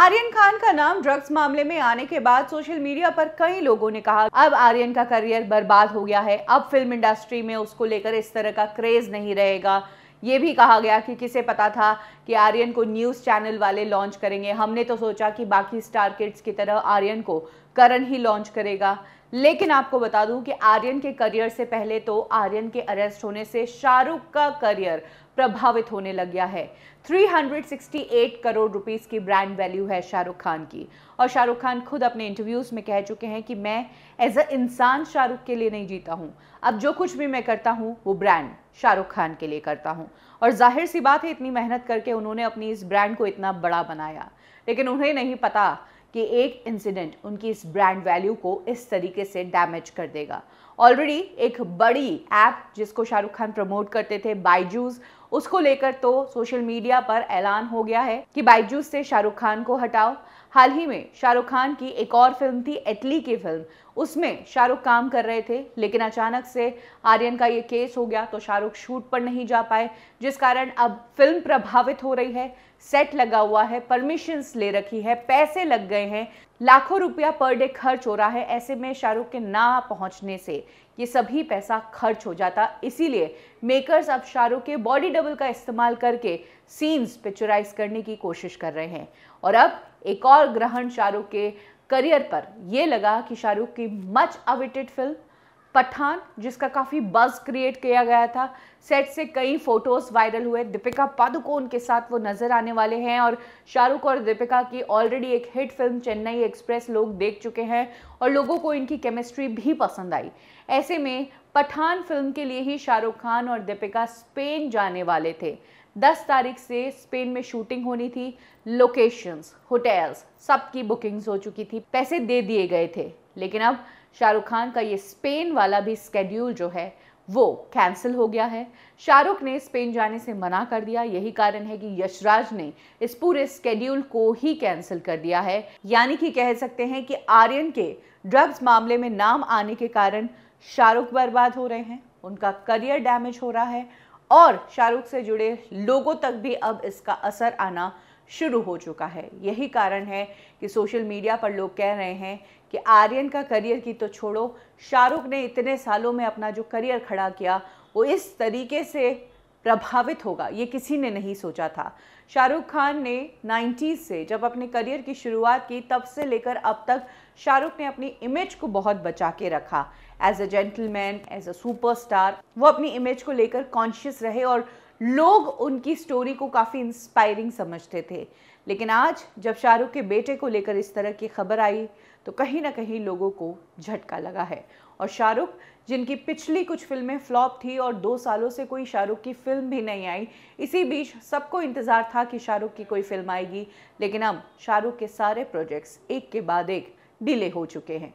आर्यन खान का नाम ड्रग्स मामले में आने के बाद सोशल मीडिया पर कई लोगों ने कहा अब आर्यन का करियर बर्बाद हो गया है अब फिल्म इंडस्ट्री में उसको लेकर इस तरह का क्रेज नहीं रहेगा ये भी कहा गया कि किसे पता था कि आर्यन को न्यूज़ चैनल वाले लॉन्च करेंगे हमने तो सोचा कि बाकी स्टार किड्स की तरह आर्यन को करण ही लॉन्च करेगा लेकिन आपको बता दूं कि आर्यन के करियर से पहले तो आर्यन के अरेस्ट होने से शाहरुख का करियर प्रभावित होने लग गया है 368 करोड़ रुपीस की ब्रांड वैल्यू है शाहरुख खान की और शाहरुख खान खुद अपने इंटरव्यूज़ में कह चुके हैं कि मैं एज अ इंसान शाहरुख के लिए नहीं जीता हूं अब जो कुछ भी मैं करता हूँ वो ब्रांड शाहरुख खान के लिए करता हूँ और जाहिर सी बात है इतनी मेहनत करके उन्होंने अपनी इस ब्रांड को इतना बड़ा बनाया लेकिन उन्हें नहीं पता कि एक इंसिडेंट उनकी इस ब्रांड वैल्यू को इस तरीके से डैमेज कर देगा ऑलरेडी एक बड़ी ऐप जिसको शाहरुख खान प्रमोट करते थे बाइजूस उसको लेकर तो सोशल मीडिया पर ऐलान हो गया है कि बाइजूस से शाहरुख खान को हटाओ हाल ही में शाहरुख खान की एक और फिल्म थी एटली की फिल्म उसमें शाहरुख काम कर रहे थे लेकिन अचानक से आर्यन का ये केस हो गया तो शाहरुख शूट पर नहीं जा पाए जिस कारण अब फिल्म प्रभावित हो रही है सेट लगा हुआ है परमिशंस ले रखी है पैसे लग गए हैं लाखों रुपया पर डे खर्च हो रहा है ऐसे में शाहरुख के ना पहुंचने से ये सभी पैसा खर्च हो जाता इसीलिए मेकर्स अब शाहरुख के बॉडी डबल का इस्तेमाल करके सीन्स पिक्चराइज करने की कोशिश कर रहे हैं और अब एक और ग्रहण शाहरुख के करियर पर यह लगा कि शाहरुख की मच अवेटेड फिल्म पठान जिसका काफ़ी बज़ क्रिएट किया गया था सेट से कई फ़ोटोज़ वायरल हुए दीपिका पादुकोण के साथ वो नज़र आने वाले हैं और शाहरुख और दीपिका की ऑलरेडी एक हिट फिल्म चेन्नई एक्सप्रेस लोग देख चुके हैं और लोगों को इनकी केमिस्ट्री भी पसंद आई ऐसे में पठान फिल्म के लिए ही शाहरुख खान और दीपिका स्पेन जाने वाले थे 10 तारीख से स्पेन में शूटिंग होनी थी लोकेशंस होटल्स सब की बुकिंग्स हो चुकी थी पैसे दे दिए गए थे लेकिन अब शाहरुख खान का ये स्पेन वाला भी स्केड्यूल जो है वो कैंसिल हो गया है शाहरुख ने स्पेन जाने से मना कर दिया यही कारण है कि यशराज ने इस पूरे स्केड्यूल को ही कैंसिल कर दिया है यानी कि कह सकते हैं कि आर्यन के ड्रग्स मामले में नाम आने के कारण शाहरुख बर्बाद हो रहे हैं उनका करियर डैमेज हो रहा है और शाहरुख से जुड़े लोगों तक भी अब इसका असर आना शुरू हो चुका है यही कारण है कि सोशल मीडिया पर लोग कह रहे हैं कि आर्यन का करियर की तो छोड़ो शाहरुख ने इतने सालों में अपना जो करियर खड़ा किया वो इस तरीके से प्रभावित होगा ये किसी ने नहीं सोचा था शाहरुख खान ने 90 से जब अपने करियर की शुरुआत की तब से लेकर अब तक शाहरुख ने अपनी इमेज को बहुत बचा के रखा as a gentleman as a superstar वो अपनी इमेज को लेकर कॉन्शियस रहे और लोग उनकी स्टोरी को काफ़ी इंस्पायरिंग समझते थे लेकिन आज जब शाहरुख के बेटे को लेकर इस तरह की खबर आई तो कहीं ना कहीं लोगों को झटका लगा है और शाहरुख जिनकी पिछली कुछ फिल्में फ्लॉप थी और दो सालों से कोई शाहरुख की फिल्म भी नहीं आई इसी बीच सबको इंतज़ार था कि शाहरुख की कोई फिल्म आएगी लेकिन अब शाहरुख के सारे प्रोजेक्ट्स एक के बाद एक डिले हो चुके हैं